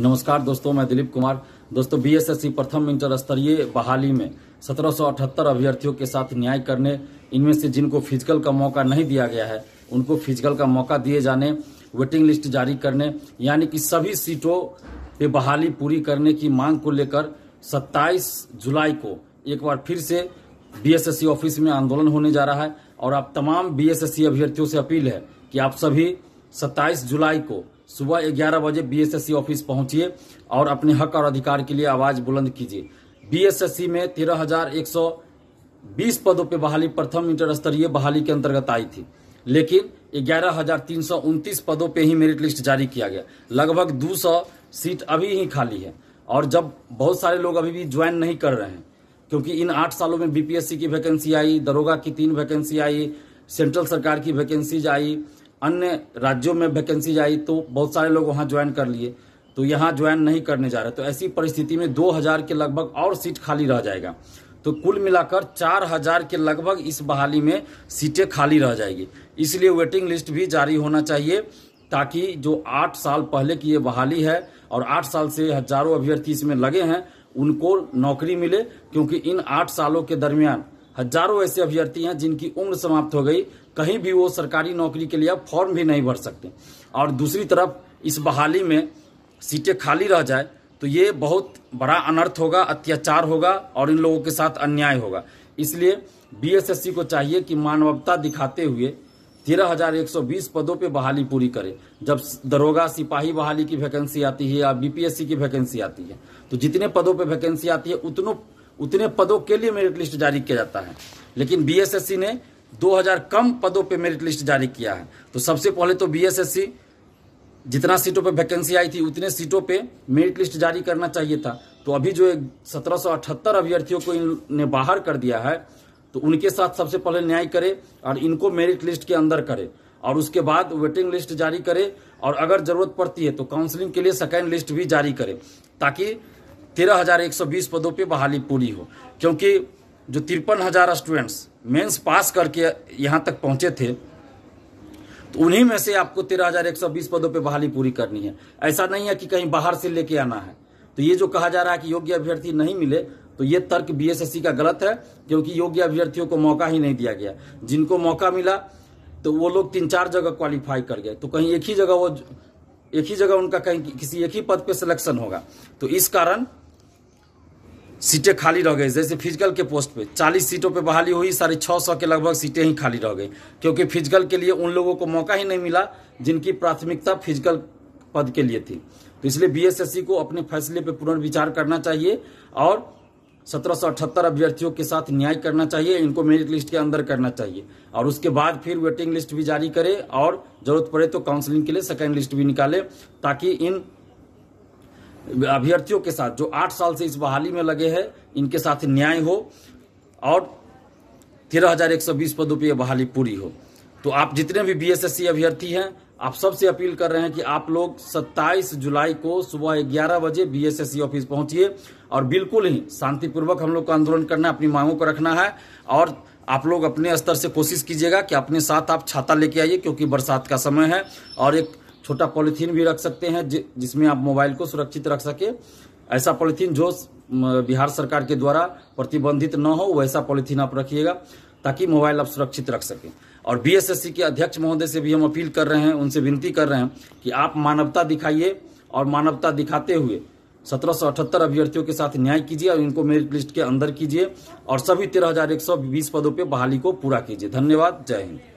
नमस्कार दोस्तों मैं दिलीप कुमार दोस्तों बीएसएससी प्रथम इंटर स्तरीय बहाली में 1778 अभ्यर्थियों के साथ न्याय करने इनमें से जिनको फिजिकल का मौका नहीं दिया गया है उनको फिजिकल का मौका दिए जाने वेटिंग लिस्ट जारी करने यानी कि सभी सीटों पे बहाली पूरी करने की मांग को लेकर 27 जुलाई को एक बार फिर से बीएसएससी ऑफिस में आंदोलन होने जा रहा है और आप तमाम बीएसएससी अभ्यर्थियों से अपील है कि आप सभी 27 जुलाई को सुबह ग्यारह बजे बीएसएससी ऑफिस पहुंचिए और अपने हक और अधिकार के लिए आवाज बुलंद कीजिए बीएसएससी में 13,120 पदों पर बहाली प्रथम इंटर स्तरीय बहाली के अंतर्गत आई थी लेकिन ग्यारह पदों पे ही मेरिट लिस्ट जारी किया गया लगभग 200 सीट अभी ही खाली है और जब बहुत सारे लोग अभी भी ज्वाइन नहीं कर रहे हैं क्योंकि इन आठ सालों में बीपीएससी की वैकेंसी आई दरोगा की तीन वैकेंसी आई सेंट्रल सरकार की वैकेंसीज आई अन्य राज्यों में वैकेंसीज आई तो बहुत सारे लोग वहाँ ज्वाइन कर लिए तो यहाँ ज्वाइन नहीं करने जा रहे तो ऐसी परिस्थिति में 2000 के लगभग और सीट खाली रह जाएगा तो कुल मिलाकर 4000 के लगभग इस बहाली में सीटें खाली रह जाएगी इसलिए वेटिंग लिस्ट भी जारी होना चाहिए ताकि जो आठ साल पहले की ये बहाली है और आठ साल से हजारों अभ्यर्थी इसमें लगे हैं उनको नौकरी मिले क्योंकि इन आठ सालों के दरमियान हजारों ऐसे अभ्यर्थी हैं जिनकी उम्र समाप्त हो गई कहीं भी वो सरकारी नौकरी के लिए अब फॉर्म भी नहीं भर सकते और दूसरी तरफ इस बहाली में सीटें खाली रह जाए तो ये बहुत बड़ा अनर्थ होगा अत्याचार होगा और इन लोगों के साथ अन्याय होगा इसलिए बीएसएससी को चाहिए कि मानवता दिखाते हुए तेरह हजार एक सौ बीस पदों पे बहाली पूरी करे जब दरोगा सिपाही बहाली की वैकेंसी आती है या बीपीएससी की वैकेंसी आती है तो जितने पदों पे वैकेंसी आती है उतनों उतने पदों के लिए मेरिट लिस्ट जारी किया जाता है लेकिन बीएसएससी ने 2000 कम पदों पे मेरिट लिस्ट जारी किया है तो सबसे पहले तो बीएसएससी जितना सीटों पे वैकेंसी आई थी उतने सीटों पे मेरिट लिस्ट जारी करना चाहिए था तो अभी जो सत्रह अभ्यर्थियों को इनने बाहर कर दिया है तो उनके साथ सबसे पहले न्याय करे और इनको मेरिट लिस्ट के अंदर करे और उसके बाद वेटिंग लिस्ट जारी करे और अगर जरूरत पड़ती है तो काउंसलिंग के लिए सेकेंड लिस्ट भी जारी करे ताकि तेरह हजार एक सौ बीस पदों पर बहाली पूरी हो क्योंकि जो तिरपन हज़ार स्टूडेंट्स मेंस पास करके यहाँ तक पहुँचे थे तो उन्हीं में से आपको तेरह हज़ार एक सौ बीस पदों पर बहाली पूरी करनी है ऐसा नहीं है कि कहीं बाहर से लेके आना है तो ये जो कहा जा रहा है कि योग्य अभ्यर्थी नहीं मिले तो ये तर्क बीएसएससी का गलत है क्योंकि योग्य अभ्यर्थियों को मौका ही नहीं दिया गया जिनको मौका मिला तो वो लोग तीन चार जगह क्वालिफाई कर गए तो कहीं एक ही जगह वो एक ही जगह उनका कहीं किसी एक ही पद पे सिलेक्शन होगा तो इस कारण सीटें खाली रह गई जैसे फिजिकल के पोस्ट पे 40 सीटों पे बहाली हुई साढ़े छः सौ के लगभग सीटें ही खाली रह गई क्योंकि फिजिकल के लिए उन लोगों को मौका ही नहीं मिला जिनकी प्राथमिकता फिजिकल पद के लिए थी तो इसलिए बीएसएससी को अपने फैसले पे पुनर्विचार करना चाहिए और सत्रह अभ्यर्थियों के साथ न्याय करना चाहिए इनको मेरिट लिस्ट के अंदर करना चाहिए और उसके बाद फिर वेटिंग लिस्ट भी जारी करे और जरूरत पड़े तो काउंसिलिंग के लिए सेकेंड लिस्ट भी निकाले ताकि इन अभ्यर्थियों के साथ जो आठ साल से इस बहाली में लगे हैं इनके साथ न्याय हो और तेरह हजार एक सौ बीस पदों पर यह बहाली पूरी हो तो आप जितने भी बीएसएससी अभ्यर्थी हैं आप सबसे अपील कर रहे हैं कि आप लोग 27 जुलाई को सुबह ग्यारह बजे बीएसएससी ऑफिस पहुंचिए और बिल्कुल ही शांतिपूर्वक हम लोग को आंदोलन करना अपनी मांगों को रखना है और आप लोग अपने स्तर से कोशिश कीजिएगा कि अपने साथ आप छाता लेके आइए क्योंकि बरसात का समय है और एक छोटा पॉलिथीन भी रख सकते हैं जि, जिसमें आप मोबाइल को सुरक्षित रख सके ऐसा पॉलिथीन जो बिहार सरकार के द्वारा प्रतिबंधित न हो वैसा पॉलिथीन आप रखिएगा ताकि मोबाइल आप सुरक्षित रख सकें और बीएसएससी के अध्यक्ष महोदय से भी हम अपील कर रहे हैं उनसे विनती कर रहे हैं कि आप मानवता दिखाइए और मानवता दिखाते हुए सत्रह अभ्यर्थियों के साथ न्याय कीजिए और इनको मेरिट लिस्ट के अंदर कीजिए और सभी तेरह पदों पर बहाली को पूरा कीजिए धन्यवाद जय हिंद